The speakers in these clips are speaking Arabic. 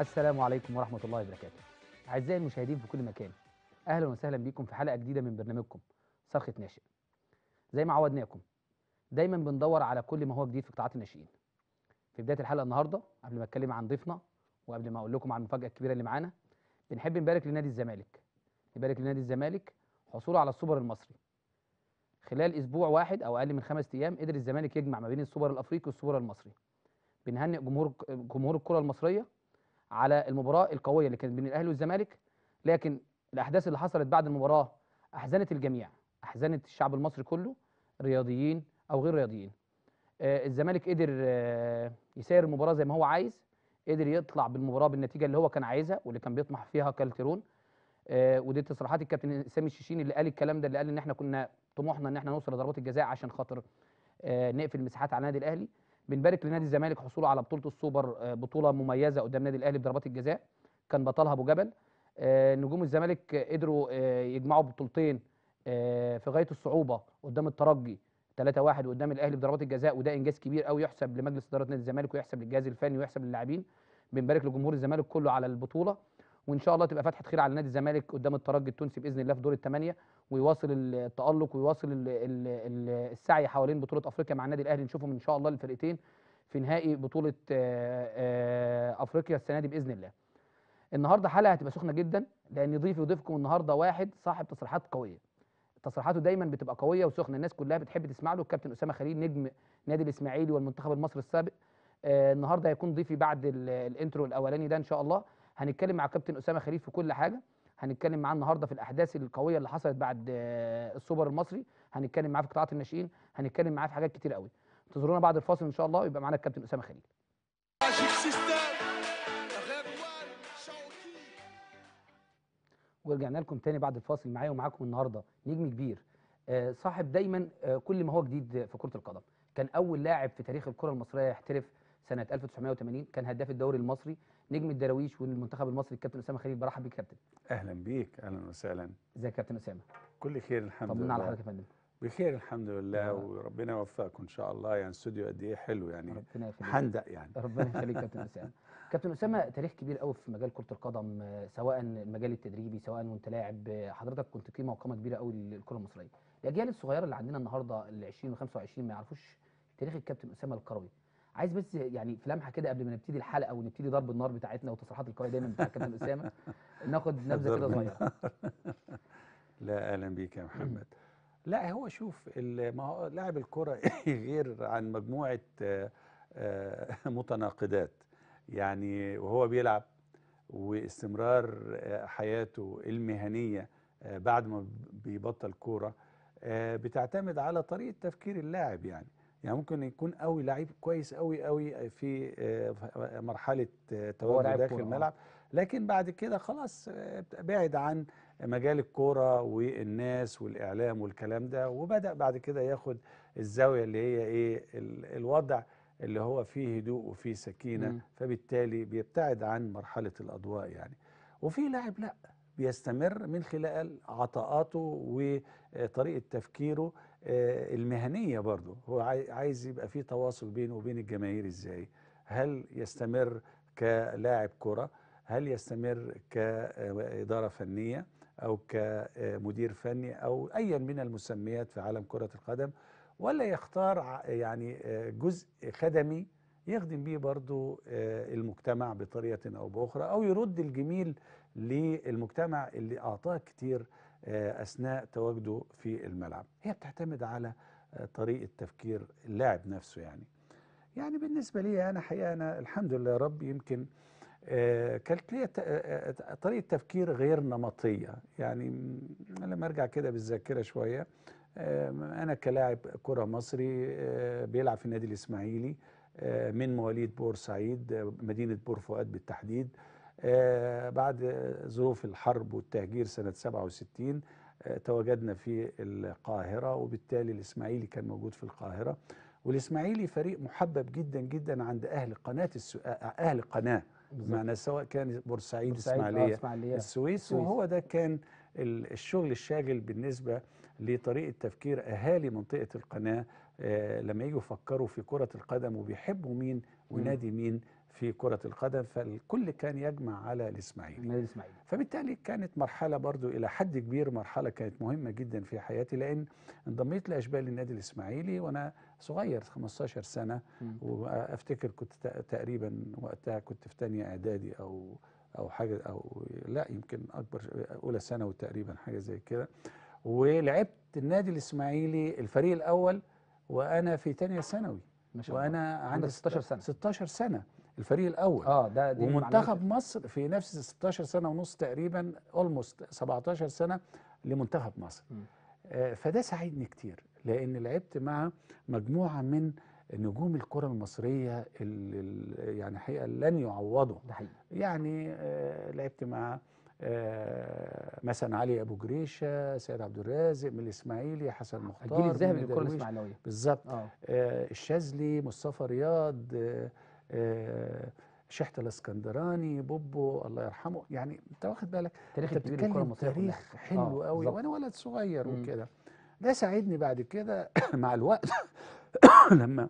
السلام عليكم ورحمة الله وبركاته أعزائي المشاهدين في كل مكان أهلا وسهلا بكم في حلقة جديدة من برنامجكم صرخة ناشئ زي ما عودناكم دايما بندور على كل ما هو جديد في قطاعات الناشئين في بداية الحلقة النهاردة قبل ما أتكلم عن ضيفنا وقبل ما أقول لكم عن المفاجأة الكبيرة اللي معانا بنحب نبارك لنادي الزمالك نبارك لنادي الزمالك حصوله على السوبر المصري خلال اسبوع واحد او اقل من خمس ايام قدر الزمالك يجمع ما بين السوبر الافريقي والسوبر المصري بنهنئ جمهور جمهور الكره المصريه على المباراه القويه اللي كانت بين الاهلي والزمالك لكن الاحداث اللي حصلت بعد المباراه احزنت الجميع احزنت الشعب المصري كله رياضيين او غير رياضيين آه الزمالك قدر آه يسير المباراه زي ما هو عايز قدر يطلع بالمباراه بالنتيجه اللي هو كان عايزها واللي كان بيطمح فيها كالترون آه ودي تصريحات الكابتن سامي الشيشين اللي قال الكلام ده اللي قال ان احنا كنا طموحنا ان احنا نوصل لضربات الجزاء عشان خاطر آه نقفل المساحات على النادي الاهلي بنبارك لنادي الزمالك حصوله على بطوله السوبر آه، بطوله مميزه قدام نادي الاهلي بضربات الجزاء كان بطلها ابو جبل آه، نجوم الزمالك قدروا آه، يجمعوا بطولتين في غايه الصعوبه قدام الترجي 3-1 قدام الاهلي بضربات الجزاء وده انجاز كبير قوي يحسب لمجلس اداره نادي الزمالك ويحسب للجهاز الفني ويحسب للاعبين بنبارك لجمهور الزمالك كله على البطوله وان شاء الله تبقى فتحه خير على نادي الزمالك قدام الترجي التونسي باذن الله في دور الثمانيه ويواصل التالق ويواصل السعي حوالين بطوله افريقيا مع النادي الاهلي نشوفهم ان شاء الله الفرقتين في نهائي بطوله افريقيا السنه دي باذن الله. النهارده حلقه هتبقى سخنه جدا لان ضيفي وضيفكم النهارده واحد صاحب تصريحات قويه. تصريحاته دايما بتبقى قويه وسخنه الناس كلها بتحب تسمع له الكابتن اسامه خليل نجم نادي الاسماعيلي والمنتخب المصري السابق. النهارده هيكون ضيفي بعد الانترو الاولاني ده ان شاء الله هنتكلم مع كابتن اسامه خليل في كل حاجه هنتكلم معاه النهارده في الاحداث القويه اللي حصلت بعد آه، السوبر المصري هنتكلم معاه في قطاعات الناشئين هنتكلم معاه في حاجات كتير قوي انتظرونا بعد الفاصل ان شاء الله ويبقى معانا الكابتن اسامه خليل ورجعنا لكم تاني بعد الفاصل معايا ومعاكم النهارده نجم كبير آه، صاحب دايما آه، كل ما هو جديد في كره القدم كان اول لاعب في تاريخ الكره المصريه يحترف سنه 1980 كان هداف الدوري المصري نجم الدراويش والمنتخب المصري الكابتن اسامه خليل برحب بيك كابتن اهلا بيك اهلا وسهلا ازيك يا كابتن اسامه كل خير الحمد لله طمنا على حضرتك يا فندم بخير الحمد لله وربنا يوفقكم ان شاء الله يعني استوديو قد ايه حلو يعني ربنا يخليك حندق يعني ربنا يخليك كابتن اسامه كابتن اسامه تاريخ كبير قوي في مجال كره القدم سواء المجال التدريبي سواء وانت لاعب حضرتك كنت قيمه وقامه كبيره قوي للكره المصريه الاجيال الصغيره اللي عندنا النهارده ال 20 و 25 ما يعرفوش تاريخ الكابتن اسامه القروي عايز بس يعني في لمحه كده قبل ما نبتدي الحلقه ونبتدي ضرب النار بتاعتنا وتصريحات القويه دايما بتاع كابتن اسامه ناخد نبذه كده صغيره لا اهلا بيك يا محمد لا هو شوف ما هو لاعب الكره غير عن مجموعه آه، آه، متناقضات يعني وهو بيلعب واستمرار آه، حياته المهنيه بعد ما بيبطل كوره بتعتمد على طريقه تفكير اللاعب يعني يعني ممكن يكون قوي لعيب كويس قوي قوي في آه، مرحله آه، تواجد داخل آه. الملعب لكن بعد كده خلاص بعد عن مجال الكوره والناس والاعلام والكلام ده وبدا بعد كده ياخد الزاويه اللي هي ايه الوضع اللي هو فيه هدوء وفيه سكينه م. فبالتالي بيبتعد عن مرحله الاضواء يعني وفي لاعب لا بيستمر من خلال عطاءاته وطريقه تفكيره آه، المهنية برضه هو عايز يبقى في تواصل بينه وبين الجماهير ازاي هل يستمر كلاعب كرة هل يستمر كإدارة فنية أو كمدير فني أو أيا من المسميات في عالم كرة القدم ولا يختار يعني آه، جزء خدمي يخدم بيه برضو آه، المجتمع بطريقة أو بأخرى أو يرد الجميل للمجتمع اللي أعطاه كتير آه، أثناء تواجده في الملعب هي بتعتمد على آه، طريقة تفكير اللاعب نفسه يعني يعني بالنسبة لي أنا حقيقة أنا الحمد لله يا رب يمكن آه، كانت لي طريقة تفكير غير نمطية يعني لما أرجع كده بالذاكرة شوية أنا كلاعب كرة مصري بيلعب في النادي الإسماعيلي من مواليد بورسعيد مدينة بور فؤاد بالتحديد آه، بعد ظروف الحرب والتهجير سنة 67 آه، تواجدنا في القاهرة وبالتالي الإسماعيلي كان موجود في القاهرة والإسماعيلي فريق محبب جدا جدا عند أهل قناة السو... أهل قناة معنى سواء كان بورسعيد, آه، إسماعيلية السويس وهو ده كان الشغل الشاغل بالنسبة لطريقة تفكير أهالي منطقة القناة لما يجوا يفكروا في كرة القدم وبيحبوا مين ونادي مين في كرة القدم فالكل كان يجمع على الإسماعيلي النادي الإسماعيلي فبالتالي كانت مرحلة برضو إلى حد كبير مرحلة كانت مهمة جدا في حياتي لأن انضميت لأشبال النادي الإسماعيلي وأنا صغير 15 سنة وأفتكر كنت تقريبا وقتها كنت في تانية إعدادي أو أو حاجة أو لا يمكن أكبر أولى ثانوي تقريبا حاجة زي كده ولعبت النادي الإسماعيلي الفريق الأول وأنا في تانية ثانوي ما شاء الله وانا عندي 16 سنه 16 سنه الفريق الاول اه ده دي ومنتخب مصر في نفس 16 سنه ونص تقريبا اولموست 17 سنه لمنتخب مصر آه فده ساعدني كتير لان لعبت مع مجموعه من نجوم الكره المصريه اللي يعني حقيقه لن يعوضوا ده حقيقي. يعني آه لعبت مع آه مثلا علي ابو جريشه سيد عبد الرازق من الاسماعيلي حسن مختار الجيل الذهبي للكره الاسماعيليه بالظبط آه. آه الشاذلي مصطفى رياض آه آه، شحت الاسكندراني بوبو الله يرحمه يعني انت واخد بالك تاريخ الكره تاريخ آه، حلو آه قوي وانا ولد صغير وكده ده ساعدني بعد كده مع الوقت لما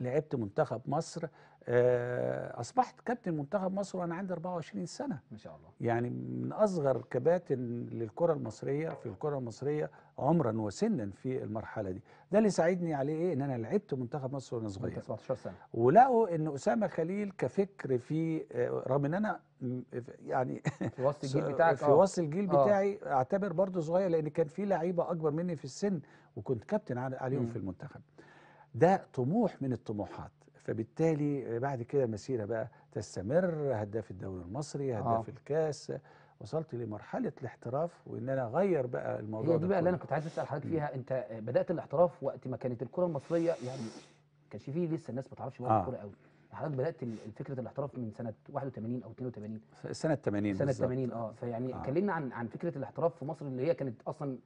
لعبت منتخب مصر آه، اصبحت كابتن منتخب مصر وانا عندي 24 سنه ما شاء الله يعني من اصغر كباتن للكره المصريه في الكره المصريه عمرا وسنا في المرحله دي ده اللي ساعدني عليه ايه ان انا لعبت منتخب مصر وانا صغير 17 سنه ولقوا ان اسامه خليل كفكر في آه، رغم ان انا يعني في وسط الجيل بتاعك في آه. وسط الجيل أوه. بتاعي اعتبر برضه صغير لان كان في لعيبه اكبر مني في السن وكنت كابتن عليهم م. في المنتخب ده طموح من الطموحات فبالتالي آه، بعد كده المسيرة بقى تستمر هداف الدوري المصري هداف آه. الكاس وصلت لمرحلة الاحتراف وإن أنا أغير بقى الموضوع هي دي بقى اللي أنا كنت عايز أسأل حضرتك فيها أنت آه، بدأت الاحتراف وقت ما كانت الكرة المصرية يعني ما كانش فيه لسه الناس ما تعرفش بقى آه. الكره قوي حضرتك بدأت فكرة الاحتراف من سنة 81 أو 82 سنة 80 سنة 80 اه فيعني آه. كلمنا عن عن فكرة الاحتراف في مصر اللي هي كانت أصلا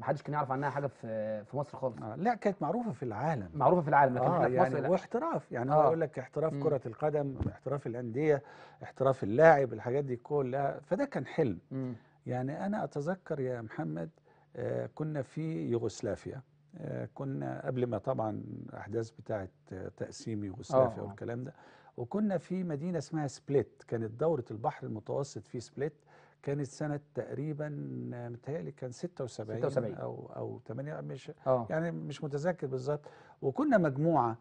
ما حدش كان يعرف عنها حاجه في في مصر خالص آه لا كانت معروفه في العالم معروفه في العالم لكن آه في يعني مصر لا. واحتراف يعني آه. اقول لك احتراف مم. كره القدم احتراف الانديه احتراف اللاعب الحاجات دي كلها فده كان حلم مم. يعني انا اتذكر يا محمد آه كنا في يوغوسلافيا آه كنا قبل ما طبعا احداث بتاعه آه، تقسيم يوغوسلافيا آه. والكلام ده وكنا في مدينه اسمها سبليت كانت دوره البحر المتوسط في سبليت كانت سنة تقريبا متهيألي كان 76, 76 أو أو 8 مش أوه. يعني مش متذكر بالظبط وكنا مجموعة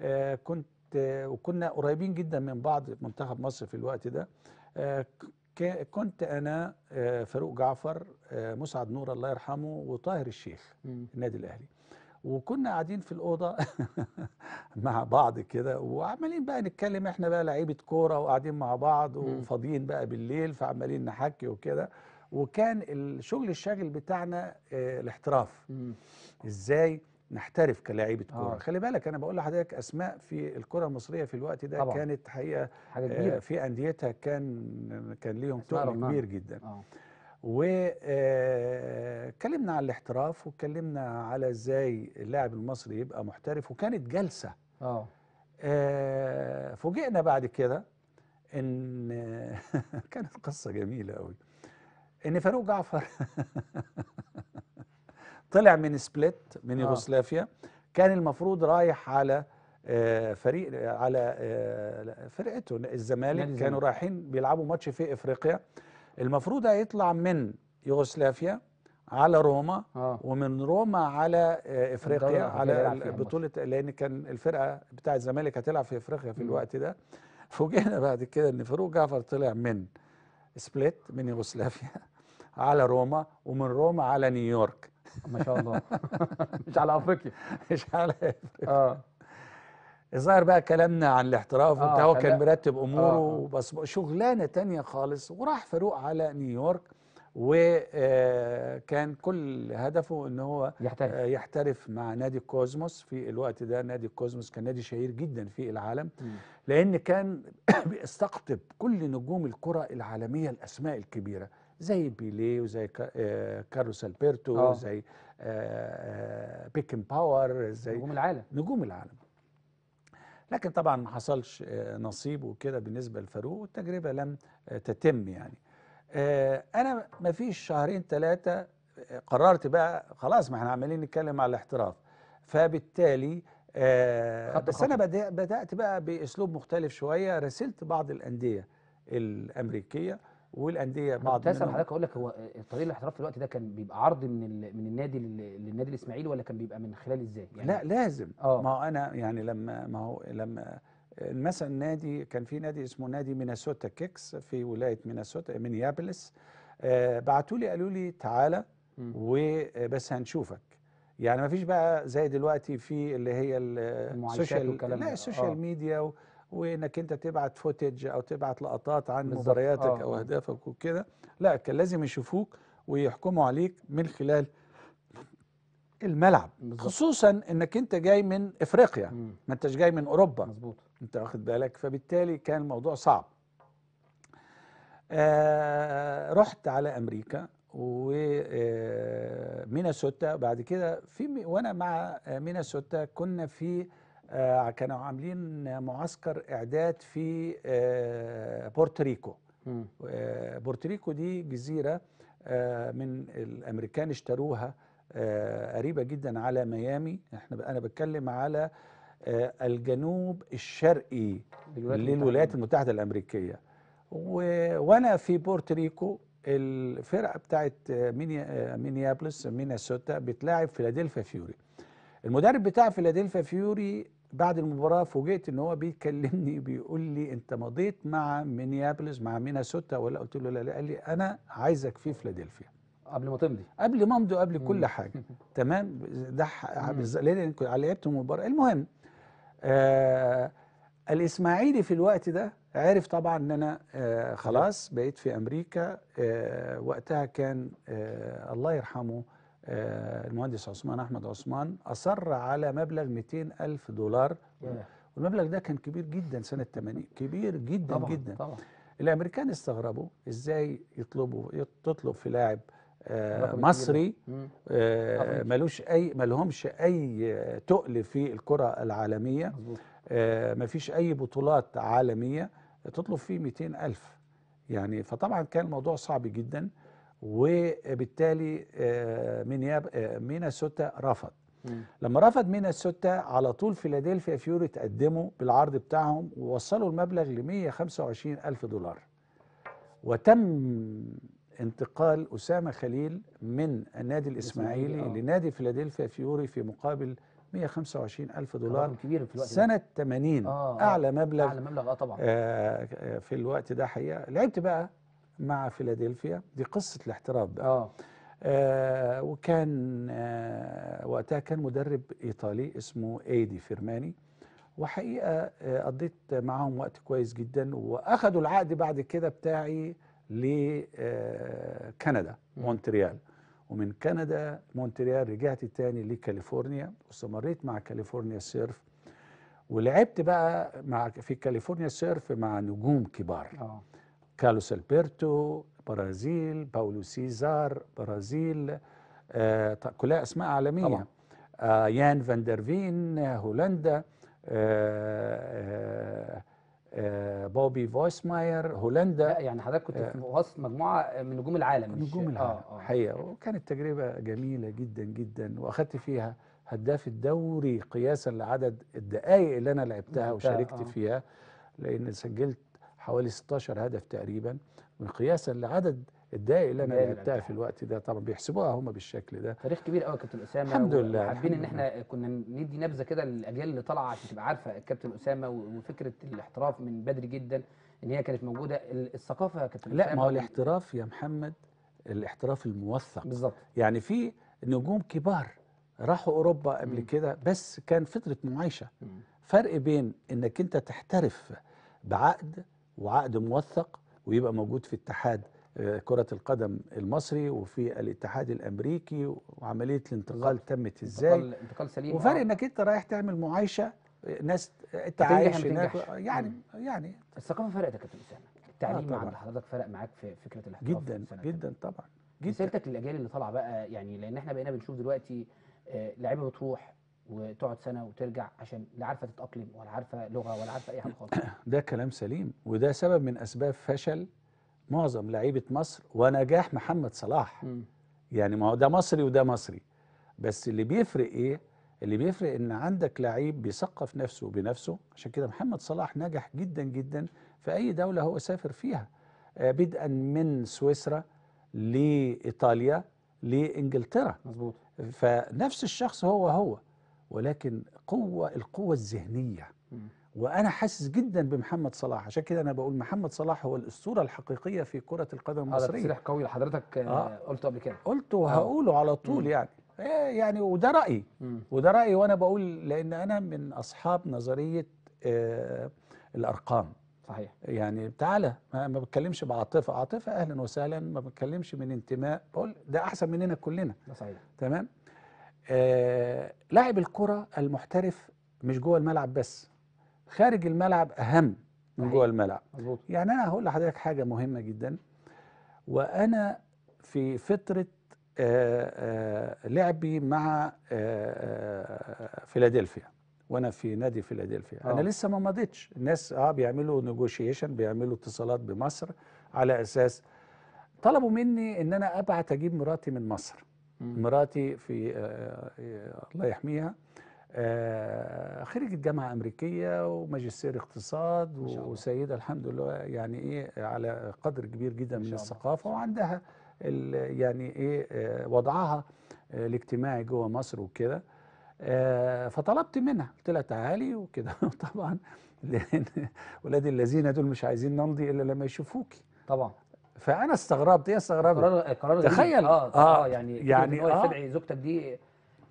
آه، كنت وكنا قريبين جدا من بعض منتخب مصر في الوقت ده آه، كنت أنا آه، فاروق جعفر مسعد نور الله يرحمه وطاهر الشيخ النادي الأهلي وكنا قاعدين في الاوضه مع بعض كده وعمالين بقى نتكلم احنا بقى لعيبه كوره وقاعدين مع بعض وفاضيين بقى بالليل فعمالين نحكي وكده وكان الشغل الشاغل بتاعنا آه، الاحتراف ازاي نحترف كلاعيبه كوره آه. خلي بالك انا بقول لحضرتك اسماء في الكره المصريه في الوقت ده طبعا. كانت حقيقه حاجه آه، كبيره في انديتها كان كان ليهم تقل كبير جدا آه. وكلمنا على الاحتراف وكلمنا على ازاي اللاعب المصري يبقى محترف وكانت جلسه اه, آه، فوجئنا بعد كده ان كانت قصه جميله قوي ان فاروق جعفر طلع من سبليت من آه. يوغوسلافيا كان المفروض رايح على آه، فريق على فرقته الزمالك كانوا رايحين بيلعبوا ماتش في افريقيا المفروض هيطلع من يوغوسلافيا على روما آه. ومن روما على آه، افريقيا على بطوله لان كان الفرقه بتاعه الزمالك هتلعب في افريقيا في الوقت ده فوجئنا بعد كده ان فاروق جعفر طلع من سبليت من يوغوسلافيا على روما ومن روما على نيويورك ما شاء الله مش على افريقيا مش على افريقيا اه الظاهر بقى كلامنا عن الاحتراف آه هو كان مرتب اموره آه, آه. بس شغلانه تانية خالص وراح فاروق على نيويورك وكان آه، كل هدفه ان هو يحترف, آه، يحترف مع نادي الكوزموس في الوقت ده نادي الكوزموس كان نادي شهير جدا في العالم لان كان بيستقطب كل نجوم الكره العالميه الاسماء الكبيره زي بيليه وزي كارلوس البرتو زي بيكن باور زي نجوم العالم نجوم العالم لكن طبعا ما حصلش آه، نصيب وكده بالنسبه لفاروق والتجربه لم آه، تتم يعني آه، انا ما فيش شهرين ثلاثه قررت بقى خلاص ما احنا عمالين نتكلم على الاحتراف فبالتالي بس انا بدات بقى باسلوب مختلف شويه راسلت بعض الانديه الامريكيه والانديه بعض كنت حضرتك اقول لك هو طريق الاحتراف في الوقت ده كان بيبقى عرض من من النادي للنادي الاسماعيلي ولا كان بيبقى من خلال ازاي؟ يعني لا لازم أوه. ما هو انا يعني لما ما هو لما مثلا نادي كان في نادي اسمه نادي مينيسوتا كيكس في ولايه مينيسوتا مينيابلس آه بعتوا لي قالوا لي تعالى وبس هنشوفك يعني ما فيش بقى زي دلوقتي في اللي هي السوشيال لا السوشيال آه. ميديا وانك انت تبعت فوتج او تبعت لقطات عن مبارياتك آه. او اهدافك وكده لا كان لازم يشوفوك ويحكموا عليك من خلال الملعب بالزبط. خصوصا انك انت جاي من افريقيا مم. ما انتش جاي من اوروبا مظبوط انت واخد بالك فبالتالي كان الموضوع صعب آه رحت على امريكا ومينيسوتا آه، بعد كده في وانا مع مينيسوتا كنا في آه، كانوا عاملين معسكر اعداد في آه، بورتوريكو آه، بورتوريكو دي جزيره من الامريكان اشتروها قريبه جدا على ميامي احنا انا بتكلم على الجنوب الشرقي للولايات المتحده الامريكيه وانا في بورتوريكو الفرقه بتاعت مينيابلس مينيسوتا بتلاعب فيلادلفيا فيوري المدرب بتاع فيلادلفيا فيوري بعد المباراه فوجئت ان هو بيكلمني بيقول لي انت مضيت مع مينيابلس مع ميناسوتا ولا قلت له لا لا قال لي انا عايزك في فيلادلفيا قبل ما تمضي قبل ما امضي قبل كل حاجه تمام ده لان لعبت المباراه المهم آه الاسماعيلي في الوقت ده عرف طبعا ان انا آه خلاص بقيت في امريكا آه وقتها كان آه الله يرحمه آه، المهندس عثمان احمد عثمان اصر على مبلغ 200 الف دولار والمبلغ ده كان كبير جدا سنه 80 كبير جدا طبعا جدا طبعا الامريكان استغربوا ازاي يطلبوا تطلب في لاعب آه، مصري آه، ملوش اي ملهمش اي تقل في الكره العالميه آه مفيش اي بطولات عالميه تطلب فيه 200 الف يعني فطبعا كان الموضوع صعب جدا وبالتالي آه، آه، مينيسوتا رفض لما رفض مينيسوتا على طول فيلادلفيا فيوري تقدموا بالعرض بتاعهم ووصلوا المبلغ ل 125 ألف دولار وتم انتقال أسامة خليل من النادي الإسماعيلي آه. لنادي فيلادلفيا فيوري في مقابل 125 ألف دولار كبير في الوقت سنة 80 آه. أعلى مبلغ أعلى مبلغ آه طبعا آه في الوقت ده حقيقة لعبت بقى مع فيلادلفيا دي قصة الاحتراف بقى آه. آه وكان آه وقتها كان مدرب إيطالي اسمه إيدي فيرماني وحقيقة آه قضيت معاهم وقت كويس جدا وأخدوا العقد بعد كده بتاعي لكندا آه، مونتريال ومن كندا مونتريال رجعت تاني لكاليفورنيا واستمريت مع كاليفورنيا سيرف ولعبت بقى مع في كاليفورنيا سيرف مع نجوم كبار آه. كارلوس البرتو برازيل باولو سيزار برازيل آه طيب، كلها اسماء عالميه طبعا. آه يان فاندرفين هولندا آه،, آه،, آه بوبي فويسماير هولندا يعني حضرتك كنت في آه. وسط مجموعه من نجوم العالم من نجوم العالم آه آه. حقيقه وكانت تجربه جميله جدا جدا واخدت فيها هداف الدوري قياسا لعدد الدقائق اللي انا لعبتها وشاركت آه. فيها لان سجلت حوالي 16 هدف تقريبا من قياسا لعدد الدقائق اللي انا لعبتها في الوقت ده طبعا بيحسبوها هم بالشكل ده تاريخ كبير قوي يا كابتن اسامه الحمد لله حابين ان احنا كنا ندي نبذه كده للاجيال اللي طالعه عشان تبقى عارفه الكابتن اسامه وفكره الاحتراف من بدري جدا ان هي كانت موجوده الثقافه يا كابتن لا ما هو الاحتراف يا محمد الاحتراف الموثق بالظبط يعني في نجوم كبار راحوا اوروبا قبل كده بس كان فتره معايشه فرق بين انك انت تحترف بعقد وعقد موثق ويبقى موجود في اتحاد آه، كرة القدم المصري وفي الاتحاد الامريكي وعملية الانتقال تمت ازاي انتقال, انتقال سليم وفرق آه. انك انت رايح تعمل معايشة آه، ناس تعيش هناك يعني مم. يعني الثقافة فرقت يا كابتن اسامة التعليم آه عند حضرتك فرق معاك في فكرة الاحتراف جدا جدا طبعا جدا رسالتك للاجيال اللي طالعة بقى يعني لان احنا بقينا بنشوف دلوقتي لعيبه بتروح وتقعد سنه وترجع عشان لا عارفه تتاقلم ولا عارفه لغه ولا عارفه اي حاجه خالص ده كلام سليم وده سبب من اسباب فشل معظم لعيبه مصر ونجاح محمد صلاح م. يعني ما هو ده مصري وده مصري بس اللي بيفرق ايه اللي بيفرق ان عندك لعيب بيثقف نفسه بنفسه عشان كده محمد صلاح نجح جدا جدا في اي دوله هو سافر فيها آه، بدءا من سويسرا لايطاليا لانجلترا مظبوط فنفس الشخص هو هو ولكن قوة القوة الذهنية وأنا حاسس جدا بمحمد صلاح عشان كده أنا بقول محمد صلاح هو الأسطورة الحقيقية في كرة القدم المصرية هذا تصريح قوي لحضرتك آه،, آه. قلته قبل كده قلته آه. وهقوله على طول مم. يعني آه، يعني وده رأيي وده رأيي وأنا بقول لأن أنا من أصحاب نظرية آه الأرقام صحيح يعني تعالى ما, ما بتكلمش بعاطفة عاطفة أهلا وسهلا ما بتكلمش من انتماء بقول ده أحسن مننا كلنا ده صحيح تمام آه، لاعب الكرة المحترف مش جوه الملعب بس خارج الملعب أهم من جوه الملعب مزبوط. يعني أنا هقول لحضرتك حاجة مهمة جدا وأنا في فترة آآ آه، آآ آه، لعبي مع فيلادلفيا وانا في نادي فيلادلفيا انا لسه ما مضيتش الناس اه بيعملوا نيجوشيشن بيعملوا اتصالات بمصر على اساس طلبوا مني ان انا ابعت اجيب مراتي من مصر مراتي في آه، آه، الله يحميها آه، خريجة جامعة أمريكية وماجستير اقتصاد وسيدة الحمد لله يعني إيه على قدر كبير جدا من الثقافة وعندها يعني إيه وضعها الاجتماعي جوه مصر وكده فطلبت منها قلت لها تعالي وكده طبعا لأن ولادي الذين دول مش عايزين نمضي إلا لما يشوفوكي طبعا فانا استغربت ايه استغربت قرار قرار تخيل اه اه, آه، يعني يعني هو آه يستدعي زوجتك دي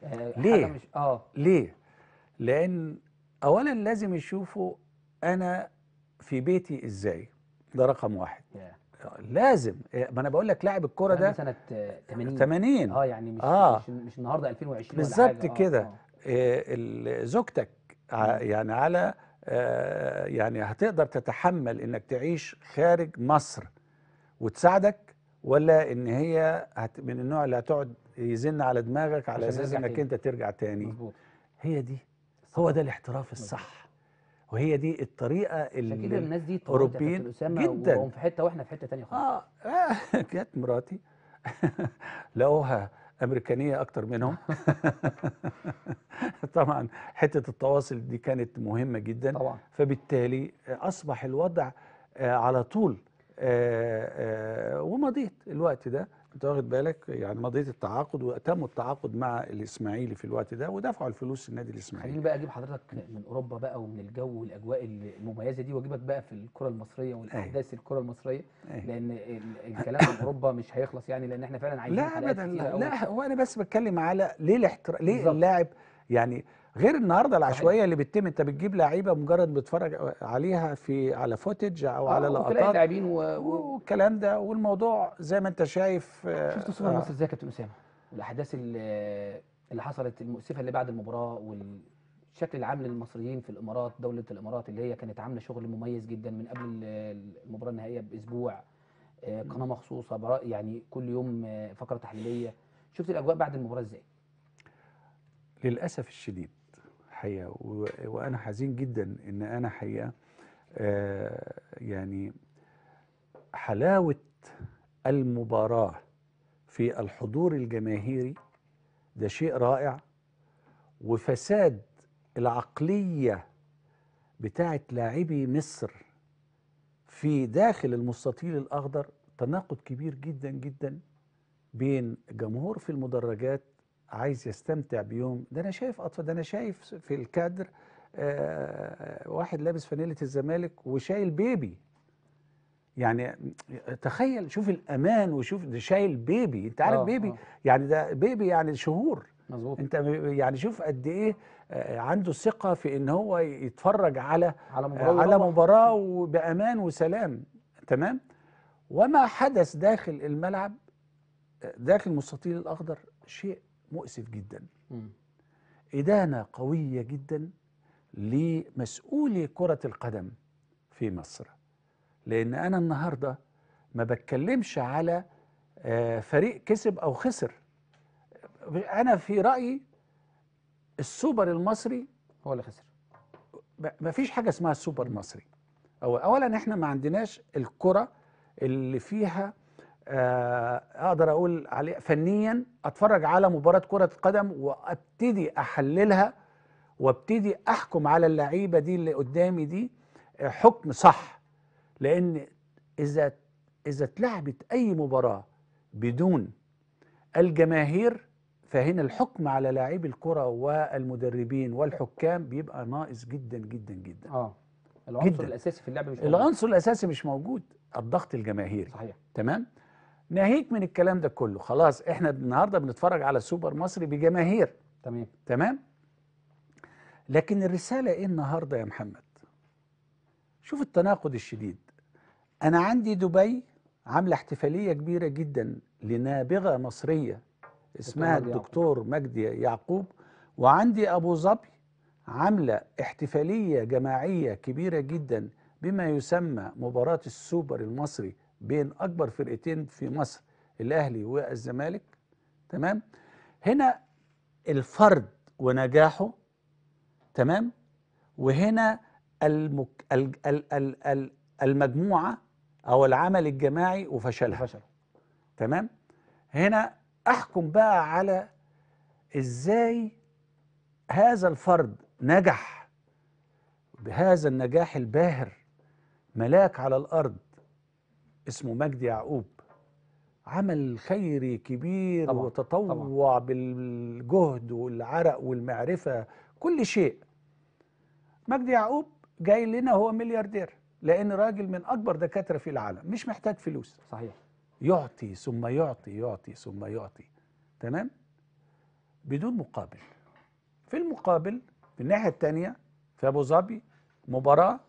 آه، ليه مش اه ليه لان اولا لازم يشوفوا انا في بيتي ازاي ده رقم واحد لازم إيه، ما انا بقول لك لاعب الكوره ده سنه 80 80 اه يعني مش آه. مش, النهارده 2020 بالظبط آه، كده آه. إيه، زوجتك يعني على آه يعني هتقدر تتحمل انك تعيش خارج مصر وتساعدك ولا ان هي هت من النوع اللي هتقعد يزن على دماغك على اساس انك انت ترجع تاني مزبوط. هي دي هو ده الاحتراف الصح وهي دي الطريقه اللي كده الناس دي اوروبيين جدا في حته واحنا في حته ثانيه خالص اه جت مراتي لقوها امريكانيه اكتر منهم طبعا حته التواصل دي كانت مهمه جدا طبعا فبالتالي اصبح الوضع آه، على طول آه، آه، ومضيت الوقت ده انت واخد بالك يعني مضيت التعاقد وتم التعاقد مع الاسماعيلي في الوقت ده ودفعوا الفلوس للنادي الاسماعيلي خليني بقى اجيب حضرتك من اوروبا بقى ومن الجو والاجواء المميزه دي واجيبك بقى في الكره المصريه والاحداث أيه. الكره المصريه أيه. لان الكلام عن اوروبا مش هيخلص يعني لان احنا فعلا عايزين لا ابدا لا, لا هو انا بس بتكلم على ليه الاحترام ليه اللاعب يعني غير النهارده العشوائيه اللي بتتم انت بتجيب لعيبه مجرد بتتفرج عليها في على فوتج او آه، على لقطات لاعبين والكلام ده والموضوع زي ما انت شايف آه، شفت الصوره آه مصر ازاي يا كابتن اسامه الاحداث اللي حصلت المؤسفه اللي بعد المباراه والشكل العام للمصريين في الامارات دوله الامارات اللي هي كانت عامله شغل مميز جدا من قبل المباراه النهائيه باسبوع آه، قناه مخصوصه يعني كل يوم فقره تحليليه شفت الاجواء بعد المباراه ازاي للاسف الشديد الحقيقه وانا حزين جدا ان انا حقيقه آه، يعني حلاوه المباراه في الحضور الجماهيري ده شيء رائع وفساد العقليه بتاعه لاعبي مصر في داخل المستطيل الاخضر تناقض كبير جدا جدا بين جمهور في المدرجات عايز يستمتع بيوم ده انا شايف أطفال ده انا شايف في الكادر آه،, آه واحد لابس فانيله الزمالك وشايل بيبي يعني تخيل شوف الامان وشوف ده شايل بيبي انت عارف آه بيبي آه. يعني ده بيبي يعني شهور مظبوط انت يعني شوف قد ايه آه، عنده ثقه في ان هو يتفرج على على آه، مباراه, على مباراة وبامان وسلام تمام وما حدث داخل الملعب داخل المستطيل الاخضر شيء مؤسف جدا إدانة قوية جدا لمسؤولي كرة القدم في مصر لأن أنا النهاردة ما بتكلمش على آه، فريق كسب أو خسر أنا في رأيي السوبر المصري هو اللي خسر ما فيش حاجة اسمها السوبر المصري أولا إحنا ما عندناش الكرة اللي فيها آه، اقدر اقول عليه فنيا اتفرج على مباراه كره قدم وابتدي احللها وابتدي احكم على اللعيبه دي اللي قدامي دي آه، حكم صح لان اذا اذا اتلعبت اي مباراه بدون الجماهير فهنا الحكم على لاعبي الكره والمدربين والحكام بيبقى ناقص جدا جدا جدا اه العنصر جداً. الاساسي في اللعبه مش موجود العنصر الاساسي مش موجود الضغط الجماهيري صحيح تمام ناهيك من الكلام ده كله خلاص احنا النهارده بنتفرج على سوبر مصري بجماهير تمام تمام لكن الرساله ايه النهارده يا محمد شوف التناقض الشديد انا عندي دبي عامله احتفاليه كبيره جدا لنابغه مصريه اسمها الدكتور مجدي يعقوب وعندي ابو ظبي عامله احتفاليه جماعيه كبيره جدا بما يسمى مباراه السوبر المصري بين اكبر فرقتين في مصر الاهلي والزمالك تمام هنا الفرد ونجاحه تمام وهنا المك... ال... ال... ال... ال... المجموعه او العمل الجماعي وفشلها فشل. تمام هنا احكم بقى على ازاي هذا الفرد نجح بهذا النجاح الباهر ملاك على الارض اسمه مجدي يعقوب عمل خيري كبير طبعا وتطوع طبعا بالجهد والعرق والمعرفة كل شيء مجدي يعقوب جاي لنا هو ملياردير لأن راجل من أكبر دكاترة في العالم مش محتاج فلوس صحيح يعطي ثم يعطي يعطي ثم يعطي تمام بدون مقابل في المقابل في الناحية الثانية في أبو ظبي مباراة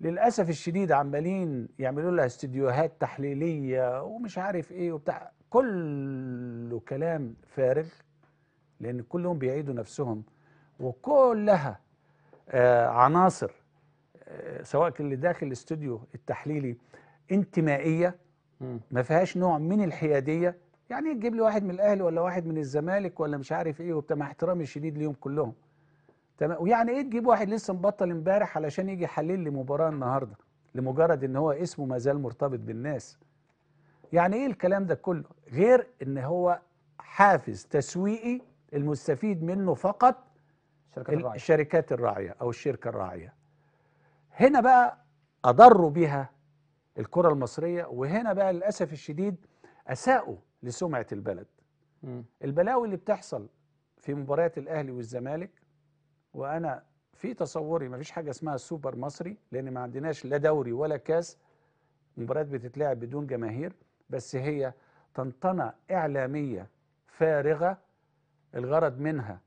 للاسف الشديد عمالين يعملوا لها استديوهات تحليليه ومش عارف ايه وبتاع كله كلام فارغ لان كلهم بيعيدوا نفسهم وكلها آه عناصر آه سواء اللي داخل الاستوديو التحليلي انتمائيه ما فيهاش نوع من الحياديه يعني تجيب لي واحد من الاهلي ولا واحد من الزمالك ولا مش عارف ايه وبتاع مع احترامي الشديد ليهم كلهم تمام ويعني ايه تجيب واحد لسه مبطل امبارح علشان يجي يحلل لي مباراه النهارده لمجرد ان هو اسمه ما زال مرتبط بالناس يعني ايه الكلام ده كله غير ان هو حافز تسويقي المستفيد منه فقط الشركات الراعية. الشركات الراعيه او الشركه الراعيه هنا بقى اضروا بها الكره المصريه وهنا بقى للاسف الشديد اساءوا لسمعه البلد البلاوي اللي بتحصل في مباريات الاهلي والزمالك وانا في تصوري ما فيش حاجه اسمها سوبر مصري لان ما عندناش لا دوري ولا كاس مباريات بتتلعب بدون جماهير بس هي طنطنه اعلاميه فارغه الغرض منها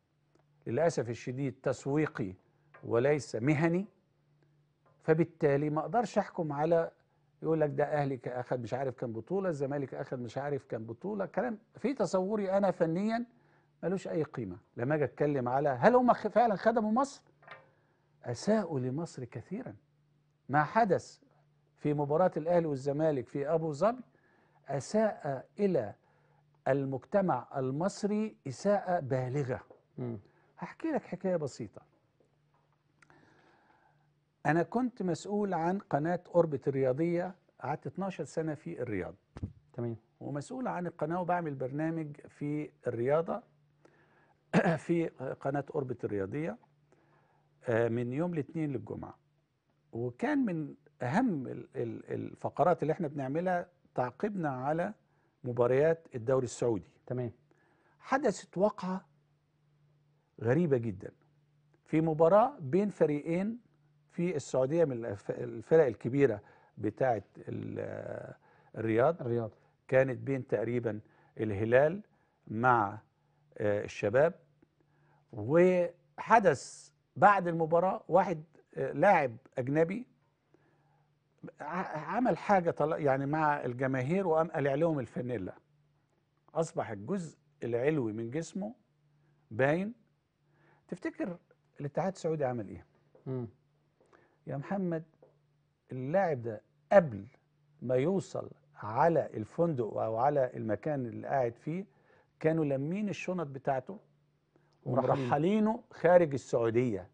للاسف الشديد تسويقي وليس مهني فبالتالي ما اقدرش احكم على يقول لك ده اهلي اخذ مش عارف كام بطوله الزمالك اخذ مش عارف كام بطوله كلام في تصوري انا فنيا ملوش اي قيمه لما اجي اتكلم على هل هم فعلا خدموا مصر اساءوا لمصر كثيرا ما حدث في مباراه الاهلي والزمالك في ابو ظبي اساء الى المجتمع المصري اساءه بالغه هحكي لك حكايه بسيطه انا كنت مسؤول عن قناه اوربت الرياضيه قعدت 12 سنه في الرياض تمام ومسؤول عن القناه وبعمل برنامج في الرياضه في قناه اوربت الرياضيه آه، من يوم الاثنين للجمعه وكان من اهم الفقرات اللي احنا بنعملها تعقيبنا على مباريات الدوري السعودي تمام حدثت وقعه غريبه جدا في مباراه بين فريقين في السعوديه من الفرق الكبيره بتاعه الرياض الرياض كانت بين تقريبا الهلال مع آه، الشباب وحدث بعد المباراة واحد آه، لاعب أجنبي عمل حاجة طلع يعني مع الجماهير وقام قلع لهم الفانيلا أصبح الجزء العلوي من جسمه باين تفتكر الاتحاد السعودي عمل إيه؟ مم. يا محمد اللاعب ده قبل ما يوصل على الفندق أو على المكان اللي قاعد فيه كانوا لمين الشنط بتاعته ومرحلينه خارج السعوديه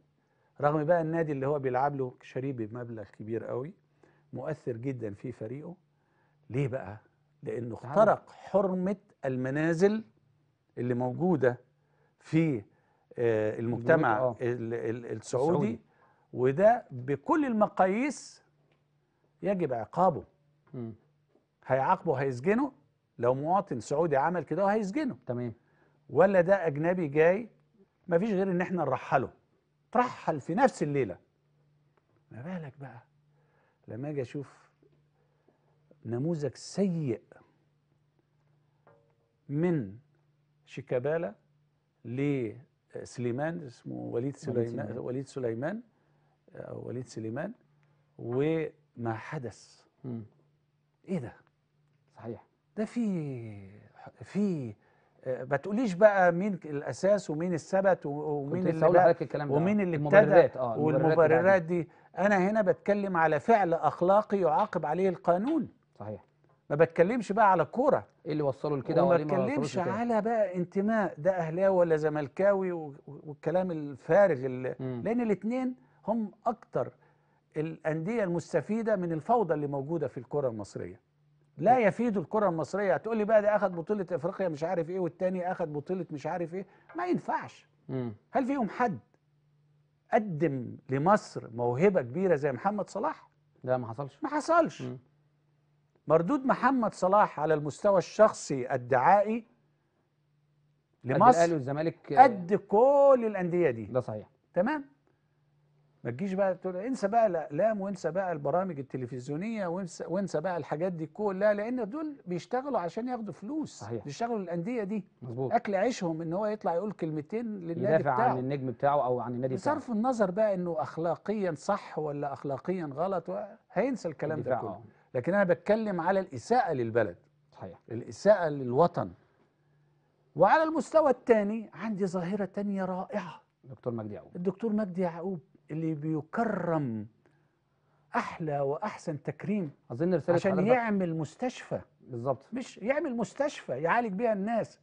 رغم بقى النادي اللي هو بيلعب له شاريه بمبلغ كبير قوي مؤثر جدا في فريقه ليه بقى لانه اخترق حرمه المنازل اللي موجوده في آه، المجتمع آه. السعودي, وده بكل المقاييس يجب عقابه هيعاقبه هيسجنه لو مواطن سعودي عمل كده هيسجنه تمام ولا ده اجنبي جاي ما فيش غير ان احنا نرحله ترحل في نفس الليله ما بالك بقى لما اجي اشوف نموذج سيء من شيكابالا لسليمان اسمه وليد سليمان وليد سليمان او آه، وليد سليمان وما حدث ايه ده صحيح ده في في آه، ما تقوليش بقى مين الاساس ومين السبت ومين اللي بقى الكلام ومين اللي المبررات اه والمبررات دي. انا هنا بتكلم على فعل اخلاقي يعاقب عليه القانون صحيح ما بتكلمش بقى على الكوره ايه اللي وصله لكده وما بتكلمش على بقى انتماء ده اهلاوي ولا زملكاوي والكلام الفارغ اللي لان الاثنين هم اكتر الانديه المستفيده من الفوضى اللي موجوده في الكره المصريه لا يفيد الكره المصريه تقول لي بقى ده اخذ بطوله افريقيا مش عارف ايه والتاني اخذ بطوله مش عارف ايه ما ينفعش مم. هل فيهم حد قدم لمصر موهبه كبيره زي محمد صلاح لا ما حصلش ما حصلش مم. مردود محمد صلاح على المستوى الشخصي الدعائي لمصر قد الاهلي والزمالك آه، قد كل الانديه دي ده صحيح تمام ما تجيش بقى تقول انسى بقى الاقلام وانسى بقى البرامج التلفزيونيه وانسى وانسى بقى الحاجات دي كلها لان دول بيشتغلوا عشان ياخدوا فلوس صحيح. بيشتغلوا الانديه دي مظبوط اكل عيشهم ان هو يطلع يقول كلمتين للنادي يدافع بتاعه عن النجم بتاعه او عن النادي بتاعه بصرف النظر بقى انه اخلاقيا صح ولا اخلاقيا غلط هينسى الكلام ده كله آه. لكن انا بتكلم على الاساءه للبلد صحيح الاساءه للوطن وعلى المستوى الثاني عندي ظاهره ثانيه رائعه دكتور مجدي يعقوب الدكتور مجدي يعقوب اللي بيكرم احلى واحسن تكريم اظن رساله عشان يعمل مستشفى بالظبط مش يعمل مستشفى يعالج بيها الناس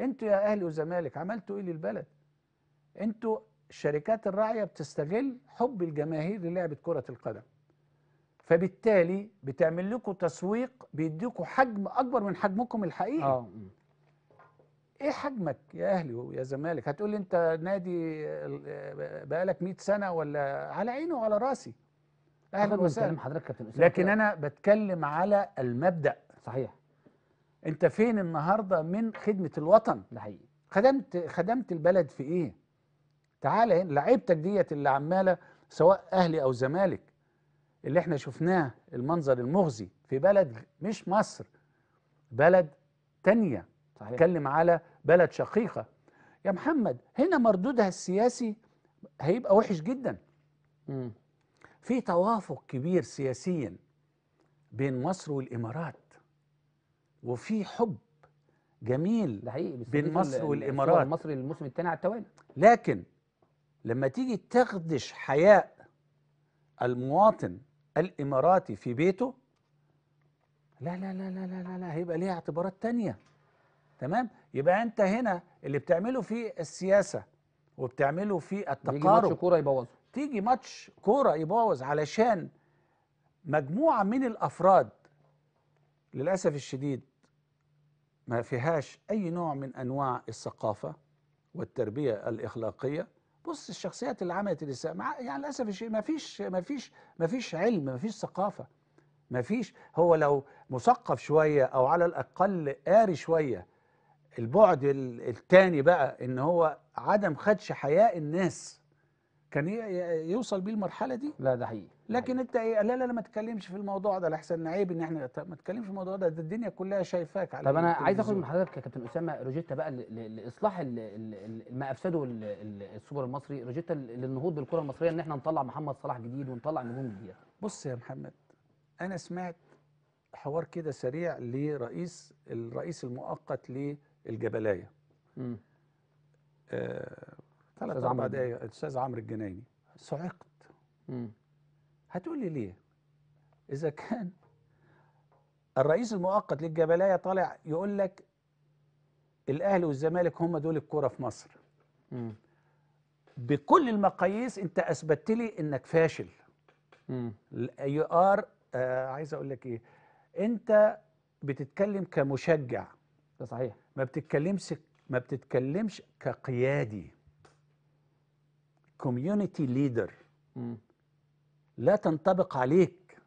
انتوا يا اهلي وزمالك عملتوا ايه للبلد انتوا الشركات الراعيه بتستغل حب الجماهير للعبه كره القدم فبالتالي بتعمل لكم تسويق بيديكم حجم اكبر من حجمكم الحقيقي آه. ايه حجمك يا اهلي ويا زمالك هتقول لي انت نادي بقالك 100 سنه ولا على عيني وعلى راسي اهلا وسهلا حضرتك كابتن اسامه لكن انا بتكلم على المبدا صحيح انت فين النهارده من خدمه الوطن ده حقيقي خدمت خدمت البلد في ايه تعالى هنا لعيبتك ديت اللي عماله سواء اهلي او زمالك اللي احنا شفناه المنظر المخزي في بلد مش مصر بلد تانية صحيح. اتكلم على بلد شقيقه يا محمد هنا مردودها السياسي هيبقى وحش جدا في توافق كبير سياسيا بين مصر والامارات وفي حب جميل ده حقيقي بين مصر والامارات مصر الموسم الثاني على التوالي لكن لما تيجي تخدش حياء المواطن الاماراتي في بيته لا لا لا لا لا لا, لا هيبقى ليها اعتبارات تانية تمام يبقى انت هنا اللي بتعمله في السياسه وبتعمله في التقارب يجي ماتش كوره يبوظه تيجي ماتش كوره يبوظ علشان مجموعه من الافراد للاسف الشديد ما فيهاش اي نوع من انواع الثقافه والتربيه الاخلاقيه بص الشخصيات اللي عملت الاساءه يعني للاسف الشيء ما فيش ما فيش ما فيش علم ما فيش ثقافه ما فيش هو لو مثقف شويه او على الاقل قاري شويه البعد الثاني بقى ان هو عدم خدش حياء الناس كان يوصل بيه المرحله دي لا ده حقيقي لكن انت ايه لا لا لا ما تتكلمش في الموضوع ده لحسن عيب ان احنا ما تتكلمش في الموضوع ده, ده الدنيا كلها شايفاك على طب انا عايز اخد من حضرتك يا كابتن اسامه روجيتا بقى لاصلاح ما افسده السوبر المصري روجيتا للنهوض بالكره المصريه ان احنا نطلع محمد صلاح جديد ونطلع نجوم جديده بص يا محمد انا سمعت حوار كده سريع لرئيس الرئيس المؤقت ليه الجبلايه آه، ثلاث اربع دقايق الاستاذ عمرو الجنايني صعقت هتقول لي ليه اذا كان الرئيس المؤقت للجبلايه طالع يقول لك الاهلي والزمالك هم دول الكوره في مصر مم. بكل المقاييس انت اثبتت لي انك فاشل الاي ار آه عايز اقول لك ايه انت بتتكلم كمشجع ده صحيح ما بتتكلمش ما بتتكلمش كقيادي كوميونتي ليدر لا تنطبق عليك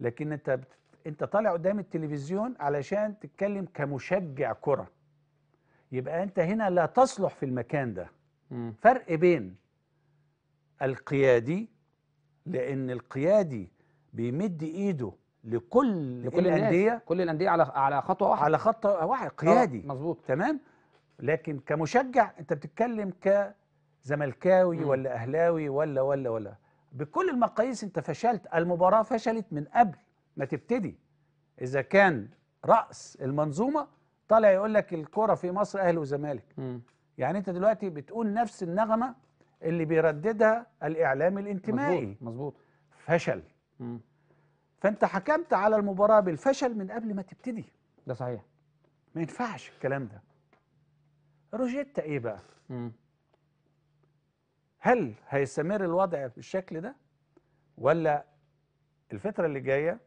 لكن انت بت... انت طالع قدام التلفزيون علشان تتكلم كمشجع كره يبقى انت هنا لا تصلح في المكان ده مم. فرق بين القيادي لان القيادي بيمد ايده لكل لكل الانديه كل الانديه على على خطوه واحده على خط واحد آه، قيادي مظبوط تمام لكن كمشجع انت بتتكلم كزملكاوي ولا اهلاوي ولا ولا ولا بكل المقاييس انت فشلت المباراه فشلت من قبل ما تبتدي اذا كان راس المنظومه طالع يقول لك الكره في مصر اهلي وزمالك يعني انت دلوقتي بتقول نفس النغمه اللي بيرددها الاعلام الانتمائي مظبوط فشل مم. فانت حكمت على المباراه بالفشل من قبل ما تبتدي ده صحيح ما ينفعش الكلام ده روجيتا ايه بقى مم. هل هيستمر الوضع بالشكل ده ولا الفتره اللي جايه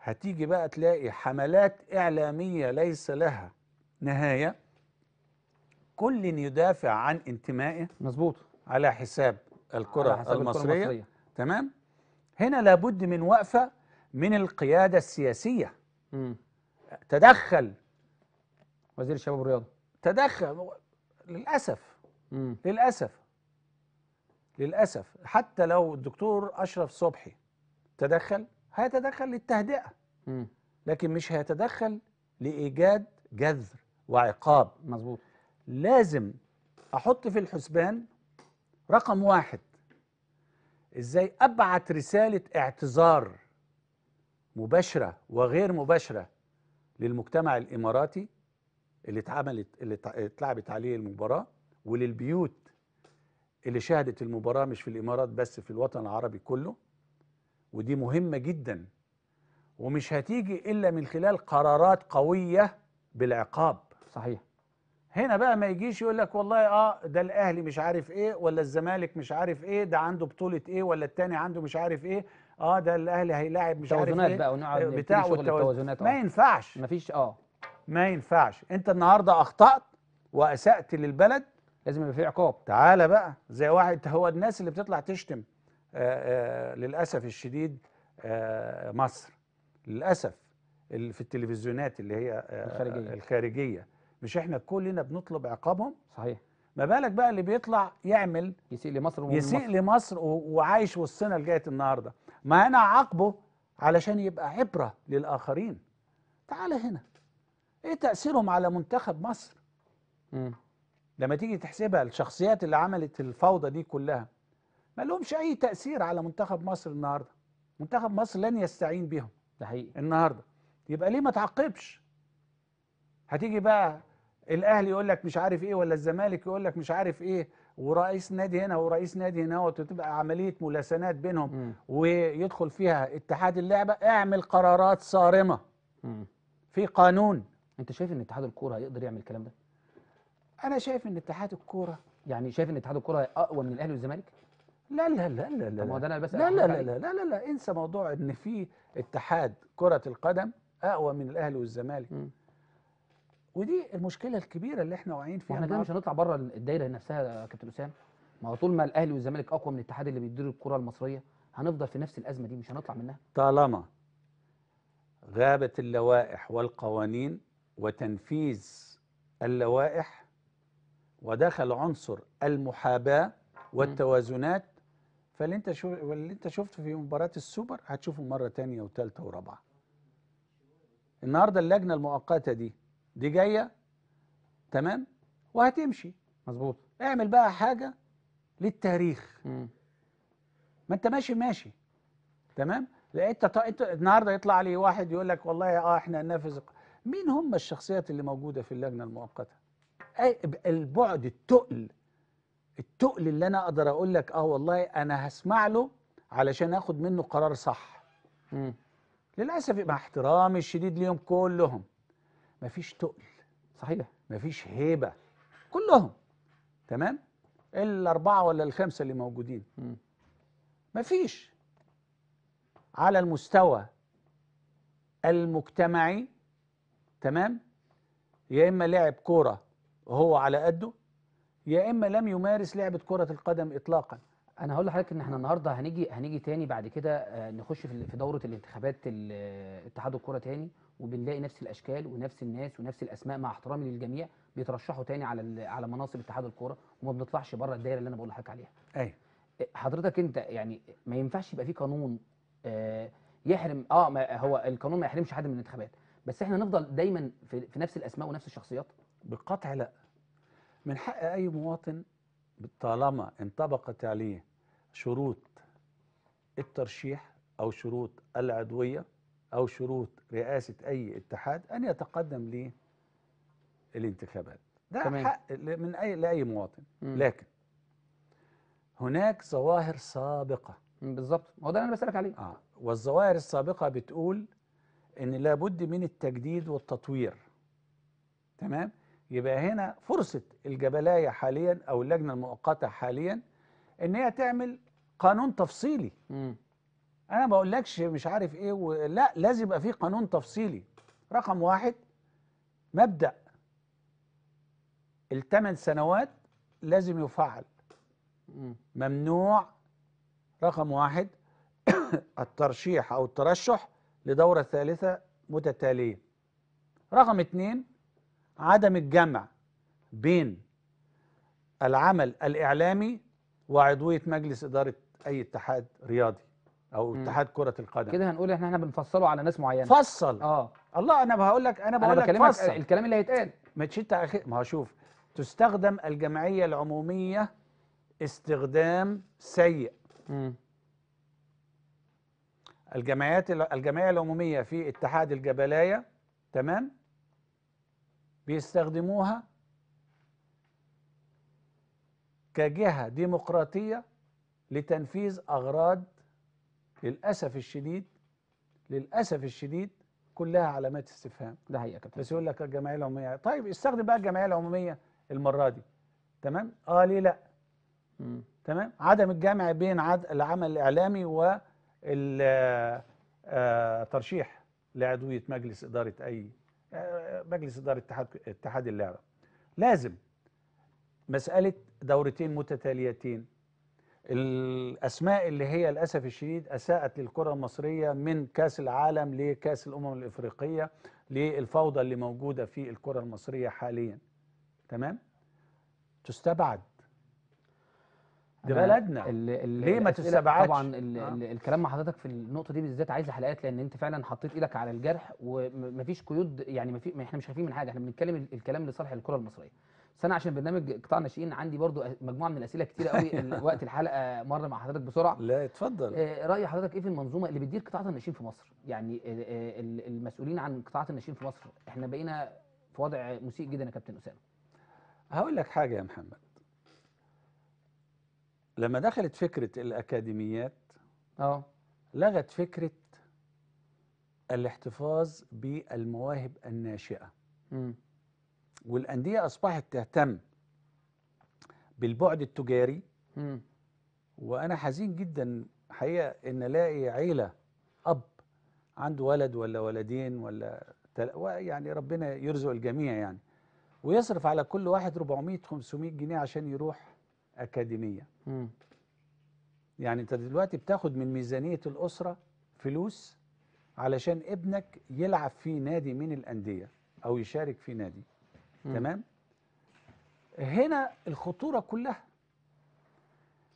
هتيجي بقى تلاقي حملات اعلاميه ليس لها نهايه كل يدافع عن انتمائه مظبوط على حساب الكره على حساب المصرية. المصريه تمام هنا لابد من وقفة من القيادة السياسية م. تدخل وزير الشباب والرياضة تدخل للأسف م. للأسف للأسف حتى لو الدكتور أشرف صبحي تدخل هيتدخل للتهدئة م. لكن مش هيتدخل لإيجاد جذر وعقاب مظبوط لازم أحط في الحسبان رقم واحد ازاي ابعت رساله اعتذار مباشره وغير مباشره للمجتمع الاماراتي اللي اتعملت اللي اتلعبت عليه المباراه وللبيوت اللي شهدت المباراه مش في الامارات بس في الوطن العربي كله ودي مهمه جدا ومش هتيجي الا من خلال قرارات قويه بالعقاب صحيح هنا بقى ما يجيش يقول لك والله اه ده الاهلي مش عارف ايه ولا الزمالك مش عارف ايه ده عنده بطوله ايه ولا التاني عنده مش عارف ايه اه ده الاهلي هيلاعب مش عارف ايه بقى ونقعد آه، بتاع التوازنات آه. ما ينفعش مفيش اه ما ينفعش انت النهارده اخطات واسات للبلد لازم يبقى في عقاب تعالى بقى زي واحد هو الناس اللي بتطلع تشتم آآ آه، آآ للاسف الشديد مصر للاسف اللي في التلفزيونات اللي هي الخارجيه, الخارجية. مش احنا كلنا بنطلب عقابهم صحيح ما بالك بقى اللي بيطلع يعمل يسيء لمصر يسيء لمصر وعايش وسطنا لجاية النهارده ما انا عاقبه علشان يبقى عبره للاخرين تعال هنا ايه تاثيرهم على منتخب مصر م. لما تيجي تحسبها الشخصيات اللي عملت الفوضى دي كلها ما لهمش اي تاثير على منتخب مصر النهارده منتخب مصر لن يستعين بهم ده حقيقي النهارده يبقى ليه ما تعاقبش هتيجي بقى الاهلي يقول لك مش عارف ايه ولا الزمالك يقول لك مش عارف ايه ورئيس نادي هنا ورئيس نادي هنا وتبقى عمليه ملاسنات بينهم م. ويدخل فيها اتحاد اللعبه اعمل قرارات صارمه م. في قانون انت شايف ان اتحاد الكوره هيقدر يعمل الكلام ده انا شايف ان اتحاد الكوره يعني شايف ان اتحاد الكوره اقوى من الاهلي والزمالك لا لا لا لا لا ما ده انا بس لا لا لا, لا لا لا لا انسى موضوع ان في اتحاد كره القدم اقوى من الاهلي والزمالك م. ودي المشكله الكبيره اللي احنا واقعين فيها احنا كده مش هنطلع بره الدايره نفسها يا كابتن اسامه ما هو طول ما الاهلي والزمالك اقوى من الاتحاد اللي بيدير الكره المصريه هنفضل في نفس الازمه دي مش هنطلع منها طالما غابت اللوائح والقوانين وتنفيذ اللوائح ودخل عنصر المحاباه والتوازنات فاللي انت شو اللي انت شفته في مباراه السوبر هتشوفه مره ثانيه وثالثه ورابعه النهارده اللجنه المؤقته دي دي جايه تمام وهتمشي مظبوط اعمل بقى حاجه للتاريخ مم. ما انت ماشي ماشي تمام لقيت انت النهارده يطلع لي واحد يقول لك والله اه احنا ننفذ مين هم الشخصيات اللي موجوده في اللجنه المؤقته البعد التقل التقل اللي انا اقدر اقول لك اه والله انا هسمع له علشان اخد منه قرار صح مم. للاسف مع احترامي الشديد ليهم كلهم مفيش تقل صحيح مفيش هيبه كلهم تمام الاربعه ولا الخمسه اللي موجودين مفيش على المستوى المجتمعي تمام يا اما لعب كوره وهو على قده يا اما لم يمارس لعبه كره القدم اطلاقا انا هقول لحضرتك ان احنا النهارده هنيجي هنيجي تاني بعد كده آه، نخش في دوره الانتخابات آه، اتحاد الكوره تاني وبنلاقي نفس الاشكال ونفس الناس ونفس الاسماء مع احترامي للجميع بيترشحوا تاني على على مناصب اتحاد الكوره وما بنطلعش بره الدايره اللي انا بقول لحضرتك عليها. ايوه أه، حضرتك انت يعني ما ينفعش يبقى في قانون أه، يحرم اه ما هو القانون ما يحرمش حد من الانتخابات بس احنا نفضل دايما في, في نفس الاسماء ونفس الشخصيات بالقطع لا من حق اي مواطن طالما انطبقت عليه شروط الترشيح او شروط العضويه أو شروط رئاسة أي اتحاد أن يتقدم للانتخابات ده حق من أي لأي مواطن مم. لكن هناك ظواهر سابقة بالظبط هو ده اللي أنا بسألك عليه آه. والظواهر السابقة بتقول إن لابد من التجديد والتطوير تمام يبقى هنا فرصة الجبلاية حاليا أو اللجنة المؤقتة حاليا إن هي تعمل قانون تفصيلي مم. انا ما بقولكش مش عارف ايه و... لا لازم يبقى في قانون تفصيلي رقم واحد مبدا الثمان سنوات لازم يفعل ممنوع رقم واحد الترشيح او الترشح لدوره ثالثه متتاليه رقم اثنين عدم الجمع بين العمل الاعلامي وعضويه مجلس اداره اي اتحاد رياضي او اتحاد كره القدم كده هنقول احنا احنا بنفصله على ناس معينه فصل اه الله انا بقول لك انا بقول لك فصل الكلام اللي هيتقال ما انت أخي... ما هو شوف تستخدم الجمعيه العموميه استخدام سيء م. الجمعيات الجمعيه العموميه في اتحاد الجبلايه تمام بيستخدموها كجهه ديمقراطيه لتنفيذ اغراض للاسف الشديد للاسف الشديد كلها علامات استفهام ده حقيقه كابتن بس يقول لك الجمعيه العموميه طيب استخدم بقى الجمعيه العموميه المره دي تمام اه ليه لا مم. تمام عدم الجمع بين عد... العمل الاعلامي و آه، ترشيح لعضويه مجلس اداره اي آه، مجلس اداره اتحاد اتحاد اللعبه لازم مساله دورتين متتاليتين الاسماء اللي هي للاسف الشديد اساءت للكره المصريه من كاس العالم لكاس الامم الافريقيه للفوضى اللي موجوده في الكره المصريه حاليا تمام تستبعد دي بلدنا ليه ما تستبعدش طبعا آه. الكلام مع حضرتك في النقطه دي بالذات عايز حلقات لان انت فعلا حطيت ايدك على الجرح ومفيش قيود يعني ما احنا مش خايفين من حاجه احنا بنتكلم الكلام لصالح الكره المصريه بس انا عشان برنامج قطاع ناشئين عندي برضو مجموعه من الاسئله كتير قوي وقت الحلقه مر مع حضرتك بسرعه لا اتفضل آه، راي حضرتك ايه في المنظومه اللي بتدير قطاعات الناشئين في مصر يعني آه، آه، المسؤولين عن قطاعات الناشئين في مصر احنا بقينا في وضع مسيء جدا يا كابتن اسامه هقول لك حاجه يا محمد لما دخلت فكره الاكاديميات اه لغت فكره الاحتفاظ بالمواهب الناشئه والانديه اصبحت تهتم بالبعد التجاري م. وانا حزين جدا حقيقه ان الاقي عيله اب عنده ولد ولا ولدين ولا تل... يعني ربنا يرزق الجميع يعني ويصرف على كل واحد 400 500 جنيه عشان يروح اكاديميه م. يعني انت دلوقتي بتاخد من ميزانيه الاسره فلوس علشان ابنك يلعب في نادي من الانديه او يشارك في نادي تمام هنا الخطورة كلها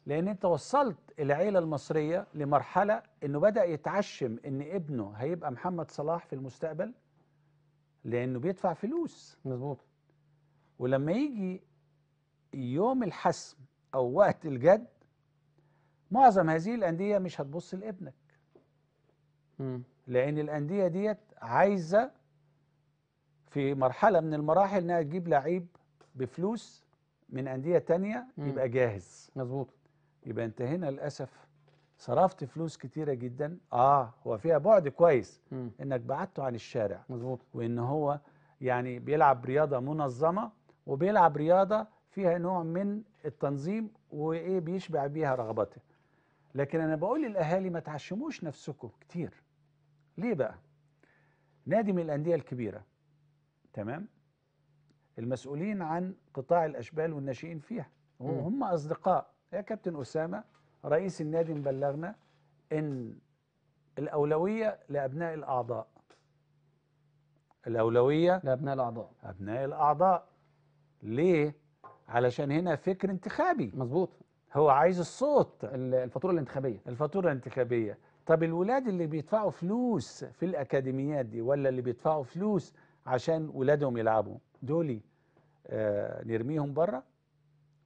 لأن أنت وصلت العيلة المصرية لمرحلة أنه بدأ يتعشم أن ابنه هيبقى محمد صلاح في المستقبل لأنه بيدفع فلوس مظبوط ولما يجي يوم الحسم أو وقت الجد معظم هذه الأندية مش هتبص لابنك م. لأن الأندية ديت عايزة في مرحله من المراحل انها تجيب لعيب بفلوس من انديه تانية مم. يبقى جاهز مظبوط يبقى انت هنا للاسف صرفت فلوس كتيره جدا اه هو فيها بعد كويس مم. انك بعدته عن الشارع مظبوط وان هو يعني بيلعب رياضه منظمه وبيلعب رياضه فيها نوع من التنظيم وايه بيشبع بيها رغبته لكن انا بقول للاهالي ما تعشموش نفسكم كتير ليه بقى نادي من الانديه الكبيره تمام المسؤولين عن قطاع الأشبال والناشئين فيها وهم أصدقاء يا كابتن أسامة رئيس النادي مبلغنا إن الأولوية لأبناء الأعضاء الأولوية لأبناء الأعضاء أبناء الأعضاء ليه؟ علشان هنا فكر انتخابي مظبوط هو عايز الصوت الفاتورة الانتخابية الفاتورة الانتخابية طب الولاد اللي بيدفعوا فلوس في الأكاديميات دي ولا اللي بيدفعوا فلوس عشان ولادهم يلعبوا دول آه نرميهم بره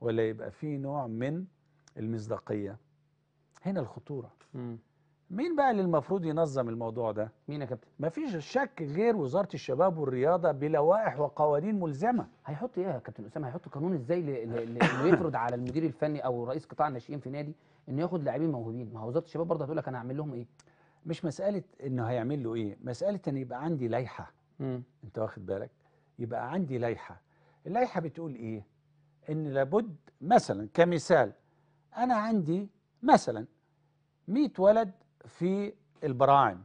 ولا يبقى في نوع من المصداقيه هنا الخطوره مم. مين بقى اللي المفروض ينظم الموضوع ده مين يا كابتن مفيش شك غير وزاره الشباب والرياضه بلوائح وقوانين ملزمه هيحط ايه يا كابتن اسامه هيحط قانون ازاي اللي يفرض على المدير الفني او رئيس قطاع الناشئين في نادي انه ياخد لاعبين موهوبين ما هو وزاره الشباب برضه هتقول لك انا هعمل لهم ايه مش مساله انه هيعمل له ايه مساله ان يبقى عندي لائحه مم. انت واخد بالك يبقى عندي لائحه اللائحه بتقول ايه ان لابد مثلا كمثال انا عندي مثلا 100 ولد في البراعم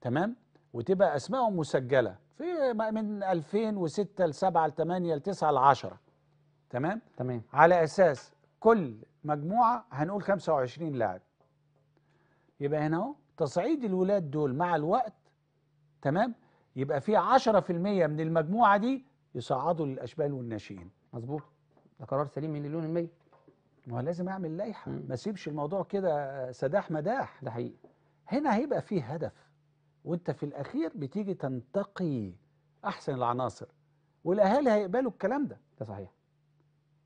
تمام وتبقى اسمائهم مسجله في من 2006 ل 7 ل 8 ل 9 ل 10 تمام تمام على اساس كل مجموعه هنقول 25 لاعب يبقى هنا اهو تصعيد الولاد دول مع الوقت تمام يبقى في 10% من المجموعه دي يصعدوا للاشبال والناشئين مظبوط ده قرار سليم من مليون المية ما هو لازم اعمل لائحه ما اسيبش الموضوع كده سداح مداح ده حقيقي هنا هيبقى في هدف وانت في الاخير بتيجي تنتقي احسن العناصر والاهالي هيقبلوا الكلام ده ده صحيح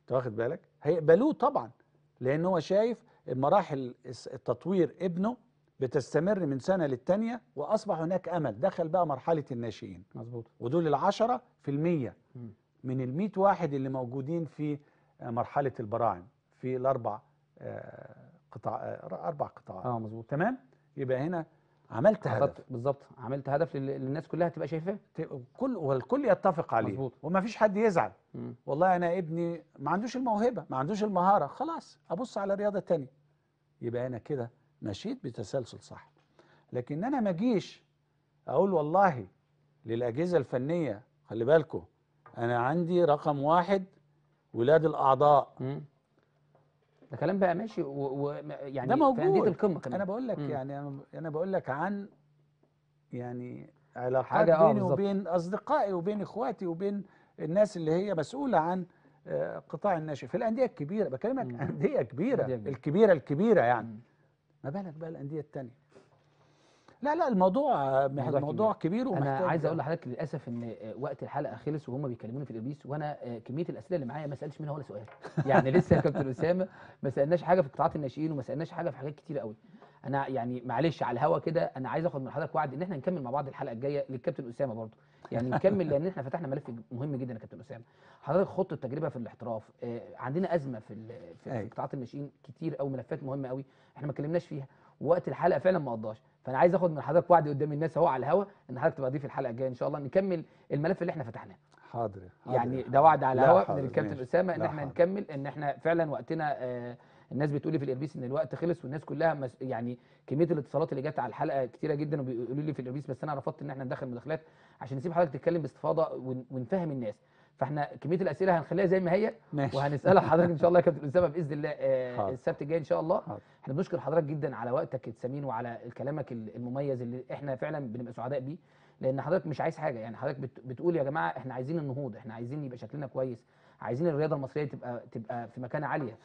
انت واخد بالك هيقبلوه طبعا لان هو شايف مراحل تطوير ابنه بتستمر من سنة للتانية وأصبح هناك أمل دخل بقى مرحلة الناشئين مظبوط ودول العشرة في المية م. من المية واحد اللي موجودين في مرحلة البراعم في الأربع آه، قطاع آه، أربع قطاعات اه مظبوط تمام يبقى هنا عملت هدف بالظبط عملت هدف للناس كلها تبقى شايفاه كل والكل يتفق عليه مظبوط وما فيش حد يزعل م. والله انا ابني ما عندوش الموهبه ما عندوش المهاره خلاص ابص على رياضه تانية يبقى انا كده مشيت بتسلسل صح لكن انا ما اجيش اقول والله للاجهزه الفنيه خلي بالكم انا عندي رقم واحد ولاد الاعضاء ده كلام بقى ماشي ويعني ده موجود في انديه القمه كمان انا بقول لك يعني انا انا بقول لك عن يعني علاقات آه، بيني بالزبط. وبين اصدقائي وبين اخواتي وبين الناس اللي هي مسؤوله عن آه، قطاع الناشئ في الانديه الكبيره بكلمك انديه كبيره الكبيره الكبيره يعني مم. ما بالك بقى الانديه الثانيه لا لا الموضوع موضوع, كبير, كبير انا عايز اقول لحضرتك للاسف ان آه، وقت الحلقه خلص وهم بيكلموني في الابيس وانا آه، كميه الاسئله اللي معايا ما سالتش منها ولا سؤال يعني لسه يا كابتن اسامه ما سالناش حاجه في قطاعات الناشئين وما سالناش حاجه في حاجات كتير قوي انا يعني معلش على الهوا كده انا عايز اخد من حضرتك وعد ان احنا نكمل مع بعض الحلقه الجايه للكابتن اسامه برضه يعني نكمل لان احنا فتحنا ملف مهم جدا يا كابتن اسامه حضرتك خط التجربه في الاحتراف آه، عندنا ازمه في في أيوة. قطاعات الناشئين كتير قوي ملفات مهمه قوي احنا ما اتكلمناش فيها ووقت الحلقه فعلا ما قضاش فانا عايز اخد من حضرتك وعد قدام الناس اهو على الهوا ان حضرتك تبقى ضيف الحلقه الجايه ان شاء الله نكمل الملف اللي احنا فتحناه حاضر, حاضر يعني ده وعد على الهوا من الكابتن اسامه ان احنا حاضر. نكمل ان احنا فعلا وقتنا آه الناس بتقول لي في الاربيس ان الوقت خلص والناس كلها مس... يعني كميه الاتصالات اللي جت على الحلقه كتيره جدا وبيقولوا لي في الاربيس بس انا رفضت ان احنا ندخل مداخلات عشان نسيب حضرتك تتكلم باستفاضه ون... ونفهم الناس فاحنا كميه الاسئله هنخليها زي ما هي ماشي. وهنسالها حضرتك ان شاء الله يا كابتن اسامه باذن الله آه السبت الجاي ان شاء الله حاضر. احنا بنشكر حضرتك جدا على وقتك الثمين وعلى كلامك المميز اللي احنا فعلا بنبقى سعداء بيه لان حضرتك مش عايز حاجه يعني حضرتك بتقول يا جماعه احنا عايزين النهوض احنا عايزين يبقى شكلنا كويس عايزين الرياضه المصريه تبقى تبقى في مكانه عاليه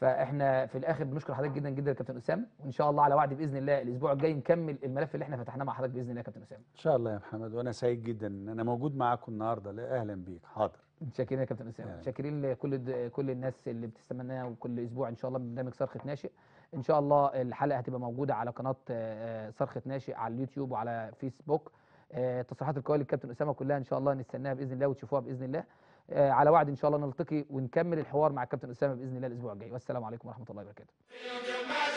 فاحنا في الاخر بنشكر حضرتك جدا جدا يا كابتن اسامه وان شاء الله على وعد باذن الله الاسبوع الجاي نكمل الملف اللي احنا فتحناه مع حضرتك باذن الله يا كابتن اسامه ان شاء الله يا محمد وانا سعيد جدا ان انا موجود معاكم النهارده اهلا بيك حاضر متشكرين يا كابتن اسامه متشكرين يعني. لكل كل الناس اللي بتستنانا وكل اسبوع ان شاء الله من برنامج صرخه ناشئ ان شاء الله الحلقه هتبقى موجوده على قناه آه، صرخه ناشئ على اليوتيوب وعلى فيسبوك آه، تصريحات القوالي للكابتن اسامه كلها ان شاء الله نستناها باذن الله وتشوفوها باذن الله آه، على وعد ان شاء الله نلتقي ونكمل الحوار مع الكابتن اسامه باذن الله الاسبوع الجاي والسلام عليكم ورحمه الله وبركاته